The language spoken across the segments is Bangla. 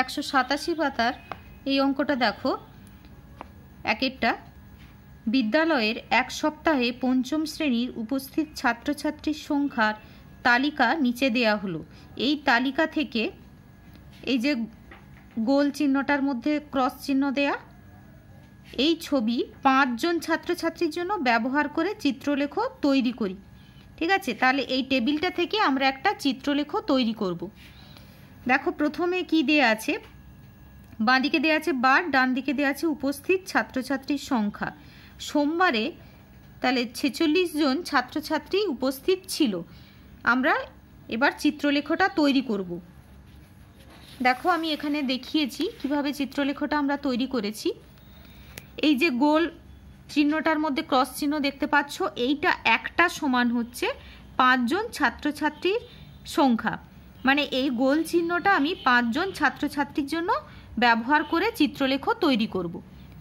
একশো সাতাশি পাতার এই অঙ্কটা দেখো একেরটা বিদ্যালয়ের এক সপ্তাহে পঞ্চম শ্রেণীর উপস্থিত ছাত্রছাত্রীর সংখ্যার তালিকা নিচে দেয়া হলো এই তালিকা থেকে এই যে গোল চিহ্নটার মধ্যে ক্রস চিহ্ন দেয়া এই ছবি পাঁচজন ছাত্রছাত্রীর জন্য ব্যবহার করে চিত্রলেখ তৈরি করি ঠিক আছে তাহলে এই টেবিলটা থেকে আমরা একটা চিত্রলেখ তৈরি করব দেখো প্রথমে কি দেয়া আছে বাঁদিকে দেয়া আছে বার ডান দিকে দেয়া আছে উপস্থিত ছাত্রছাত্রীর সংখ্যা সোমবারে তাহলে ছেচল্লিশ জন ছাত্রছাত্রী উপস্থিত ছিল আমরা এবার চিত্রলেখটা তৈরি করব দেখো আমি এখানে দেখিয়েছি কিভাবে চিত্রলেখটা আমরা তৈরি করেছি এই যে গোল চিহ্নটার মধ্যে ক্রস চিহ্ন দেখতে পাচ্ছ এইটা একটা সমান হচ্ছে পাঁচজন ছাত্রছাত্রীর সংখ্যা মানে এই গোল চিহ্নটা আমি পাঁচজন ছাত্রছাত্রীর জন্য ব্যবহার করে চিত্রলেখ তৈরি করব।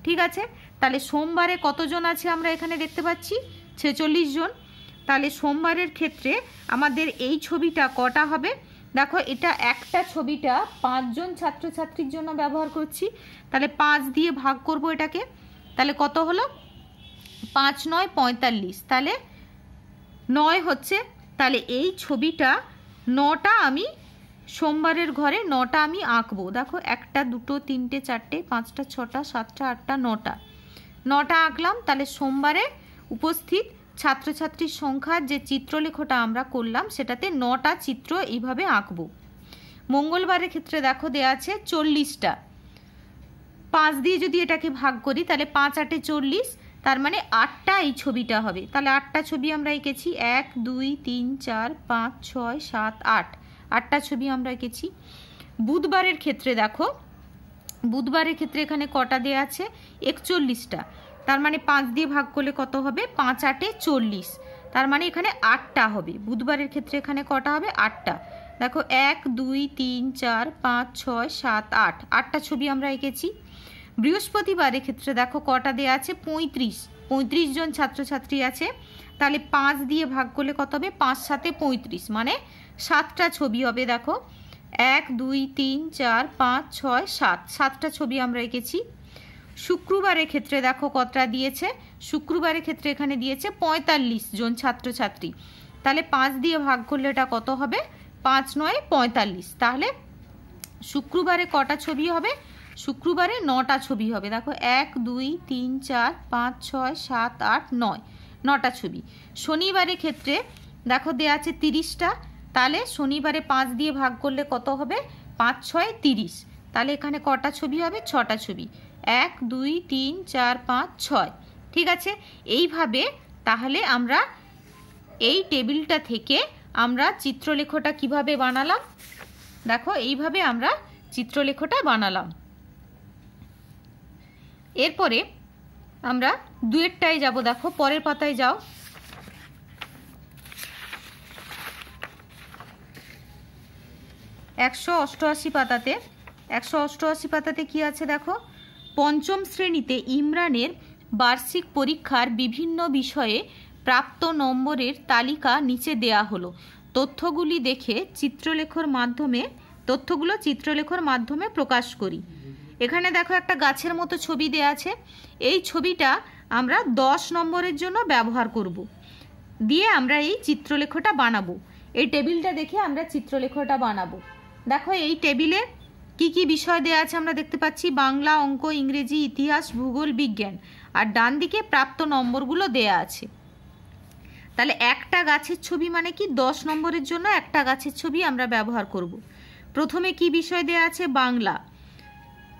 ঠিক আছে তাহলে সোমবারে কতজন আছে আমরা এখানে দেখতে পাচ্ছি ছেচল্লিশ জন তাহলে সোমবারের ক্ষেত্রে আমাদের এই ছবিটা কটা হবে দেখো এটা একটা ছবিটা পাঁচজন ছাত্রছাত্রীর জন্য ব্যবহার করছি তাহলে পাঁচ দিয়ে ভাগ করব এটাকে তাহলে কত হলো পাঁচ নয় পঁয়তাল্লিশ তাহলে নয় হচ্ছে তাহলে এই ছবিটা নটা আমি সোমবারের ঘরে নটা আমি আঁকবো দেখো একটা দুটো তিনটে চারটে পাঁচটা ছটা সাতটা আটটা নটা নটা আঁকলাম তাহলে সোমবারে উপস্থিত ছাত্রছাত্রীর সংখ্যার যে চিত্রলেখটা আমরা করলাম সেটাতে নটা চিত্র এইভাবে আঁকব মঙ্গলবারের ক্ষেত্রে দেখো দেয়া আছে চল্লিশটা পাঁচ দিয়ে যদি এটাকে ভাগ করি তাহলে পাঁচ আটে চল্লিশ তার মানে আটটা এই ছবিটা হবে তাহলে আটটা ছবি আমরা এঁকেছি এক দুই তিন চার পাঁচ ছয় সাত আট আটটা ছবি আমরা এঁকেছি বুধবারের ক্ষেত্রে দেখো বুধবারের ক্ষেত্রে এখানে কটা দেওয়া আছে একচল্লিশটা তার মানে পাঁচ দিয়ে ভাগ করলে কত হবে পাঁচ আটে চল্লিশ তার মানে এখানে আটটা হবে বুধবারের ক্ষেত্রে এখানে কটা হবে আটটা দেখো এক দুই তিন চার পাঁচ ছয় সাত আট আটটা ছবি আমরা এঁকেছি বৃহস্পতিবারের ক্ষেত্রে দেখো কটা দেওয়া আছে পঁয়ত্রিশ পঁয়ত্রিশ জন ছাত্রছাত্রী আছে তাহলে পাঁচ দিয়ে ভাগ করলে কত হবে পাঁচ সাথে পঁয়ত্রিশ মানে সাতটা ছবি হবে দেখো এক দুই তিন চার পাঁচ ছয় সাত সাতটা ছবি আমরা এঁকেছি শুক্রবারের ক্ষেত্রে দেখো কতটা দিয়েছে শুক্রবারের ক্ষেত্রে এখানে দিয়েছে পঁয়তাল্লিশ জন ছাত্রছাত্রী তাহলে পাঁচ দিয়ে ভাগ করলে এটা কত হবে পাঁচ নয় পঁয়তাল্লিশ তাহলে শুক্রবারে কটা ছবি হবে শুক্রবারে নটা ছবি হবে দেখো এক দুই তিন চার পাঁচ ছয় সাত আট নয় নটা ছবি শনিবারের ক্ষেত্রে দেখো দেয়া আছে তিরিশটা তাহলে শনিবারে পাঁচ দিয়ে ভাগ করলে কত হবে পাঁচ ছয় তিরিশ তাহলে এখানে কটা ছবি হবে ছটা ছবি এক দুই তিন চার পাঁচ ছয় ঠিক আছে এইভাবে তাহলে আমরা এই টেবিলটা থেকে আমরা চিত্রলেখটা কিভাবে বানালাম দেখো এইভাবে আমরা চিত্রলেখটা বানালাম এরপরে আমরা দুয়েরটাই যাব দেখো পরের পাতায় যাও একশো অষ্টআশি পাতাতে একশো অষ্টআশি পাতাতে কি আছে দেখো পঞ্চম শ্রেণীতে ইমরানের বার্ষিক পরীক্ষার বিভিন্ন বিষয়ে প্রাপ্ত নম্বরের তালিকা নিচে দেয়া হলো তথ্যগুলি দেখে চিত্রলেখর মাধ্যমে তথ্যগুলো চিত্রলেখর মাধ্যমে প্রকাশ করি এখানে দেখো একটা গাছের মতো ছবি দেয়া আছে এই ছবিটা আমরা দশ নম্বরের জন্য ব্যবহার করব। দিয়ে আমরা এই চিত্রলেখটা বানাবো এই টেবিলটা দেখে আমরা চিত্রলেখটা বানাবো দেখো এই টেবিলে কি কি বিষয় দেওয়া আছে আমরা দেখতে পাচ্ছি বাংলা অঙ্ক ইংরেজি ইতিহাস ভূগোল বিজ্ঞান আর ডান দিকে প্রাপ্ত নম্বরগুলো দেয়া আছে তাহলে একটা গাছের ছবি মানে কি দশ নম্বরের জন্য একটা গাছের ছবি আমরা ব্যবহার করব প্রথমে কি বিষয় দেয়া আছে বাংলা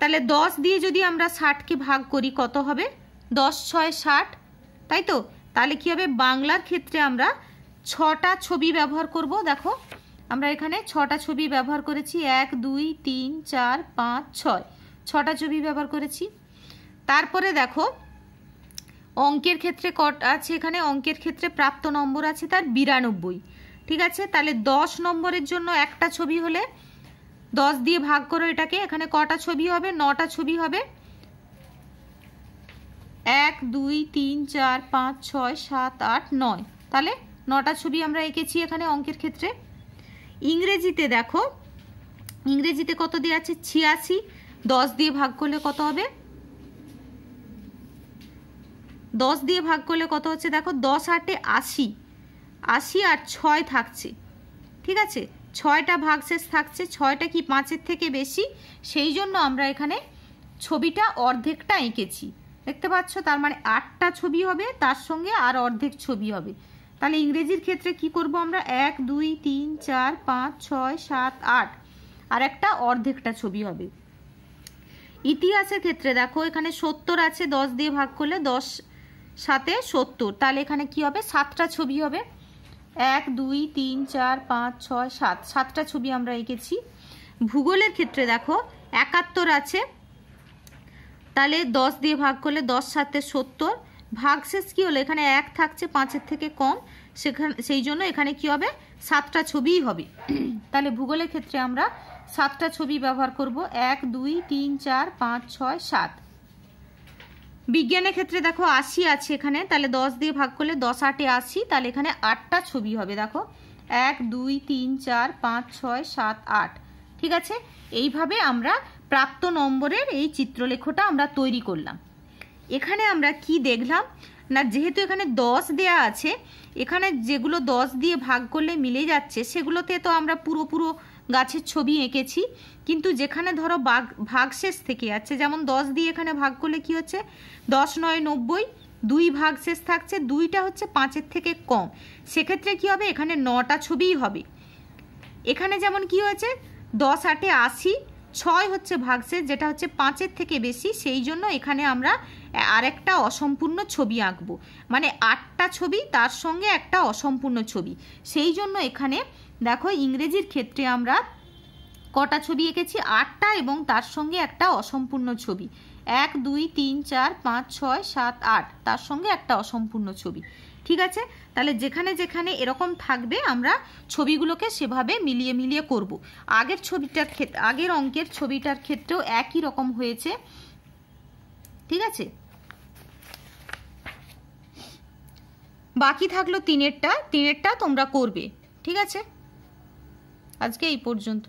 তাহলে দশ দিয়ে যদি আমরা ষাটকে ভাগ করি কত হবে দশ ছয় ষাট তাই তো তাহলে কি হবে বাংলার ক্ষেত্রে আমরা ছটা ছবি ব্যবহার করব দেখো আমরা এখানে ছটা ছবি ব্যবহার করেছি এক দুই তিন চার পাঁচ ছয় ছটা ছবি ব্যবহার করেছি তারপরে দেখো অঙ্কের ক্ষেত্রে কট আছে এখানে অঙ্কের ক্ষেত্রে প্রাপ্ত নম্বর আছে তার বিরানব্বই ঠিক আছে তাহলে দশ নম্বরের জন্য একটা ছবি হলে দশ দিয়ে ভাগ করো এটাকে এখানে কটা ছবি হবে নটা ছবি হবে এক দুই তিন চার পাঁচ ছয় সাত আট নয় তাহলে নটা ছবি আমরা এঁকেছি এখানে অঙ্কের ক্ষেত্রে ইংরেজিতে দেখো ইংরেজিতে কত দেওয়া আছে ছিয়াশি দশ দিয়ে ভাগ করলে কত হবে দশ দিয়ে ভাগ করলে কত হচ্ছে দেখো দশ আটে আশি আশি আর ছয় থাকছে ঠিক আছে ছয়টা ভাগশেষ থাকছে ছয়টা কি পাঁচের থেকে বেশি সেই জন্য আমরা এখানে ছবিটা অর্ধেকটা এঁকেছি দেখতে পাচ্ছ তার মানে আটটা ছবি হবে তার সঙ্গে আর অর্ধেক ছবি হবে তাহলে ইংরেজির ক্ষেত্রে কি করব আমরা এক দুই তিন চার পাঁচ ছয় সাত আট আর একটা অর্ধেকটা ছবি হবে ইতিহাসের ক্ষেত্রে দেখো এখানে সত্তর আছে দশ দিয়ে ভাগ করলে দশ সাথে সত্তর তাহলে এখানে কি হবে সাতটা ছবি হবে এক দুই তিন চার পাঁচ ছয় সাত সাতটা ছবি আমরা এঁকেছি ভূগোলের ক্ষেত্রে দেখো একাত্তর আছে তাহলে দশ দিয়ে ভাগ করলে দশ সাথে সত্তর ভাগ শেষ কী হলো এখানে এক থাকছে পাঁচের থেকে কম সেখানে সেই জন্য এখানে কি হবে সাতটা ছবিই হবে তাহলে ভূগোলের ক্ষেত্রে আমরা সাতটা ছবি ব্যবহার করব এক দুই তিন চার পাঁচ ছয় সাত বিজ্ঞানের ক্ষেত্রে দেখো আশি আছে এখানে তাহলে দশ দিয়ে ভাগ করলে দশ আটে আশি তাহলে এখানে আটটা ছবি হবে দেখো এক দুই তিন চার পাঁচ ছয় সাত আট ঠিক আছে এইভাবে আমরা প্রাপ্ত নম্বরের এই চিত্রলেখটা আমরা তৈরি করলাম এখানে আমরা কি দেখলাম না যেহেতু এখানে দশ দেয়া আছে এখানে যেগুলো দশ দিয়ে ভাগ করলে মিলে যাচ্ছে সেগুলোতে তো আমরা পুরো পুরো গাছের ছবি এঁকেছি কিন্তু যেখানে ধরো বাঘ ভাগশেষ থেকে যাচ্ছে যেমন দশ দিয়ে এখানে ভাগ করলে কি হচ্ছে দশ নয় নব্বই দুই ভাগ শেষ থাকছে দুইটা হচ্ছে পাঁচের থেকে কম সেক্ষেত্রে কি হবে এখানে নটা ছবিই হবে এখানে যেমন কি হয়েছে দশ আটে আশি ছয় হচ্ছে ভাগশেষ যেটা হচ্ছে পাঁচের থেকে বেশি সেই জন্য এখানে আমরা আরেকটা অসম্পূর্ণ ছবি আঁকব মানে আটটা ছবি তার সঙ্গে একটা অসম্পূর্ণ ছবি সেই জন্য এখানে দেখো ইংরেজির ক্ষেত্রে আমরা কটা ছবি এঁকেছি আটটা এবং তার সঙ্গে একটা অসম্পূর্ণ ছবি এক দুই তিন চার পাঁচ ছয় সাত আট তার সঙ্গে একটা অসম্পূর্ণ ছবি ঠিক আছে তাহলে যেখানে যেখানে এরকম থাকবে আমরা ছবিগুলোকে সেভাবে মিলিয়ে মিলিয়ে করব। আগের ছবিটার ক্ষেত্রে আগের অঙ্কের ছবিটার ক্ষেত্রেও একই রকম হয়েছে ঠিক আছে বাকি থাকলো তিনেরটা তিনেরটা তোমরা করবে ঠিক আছে আজকে এই পর্যন্ত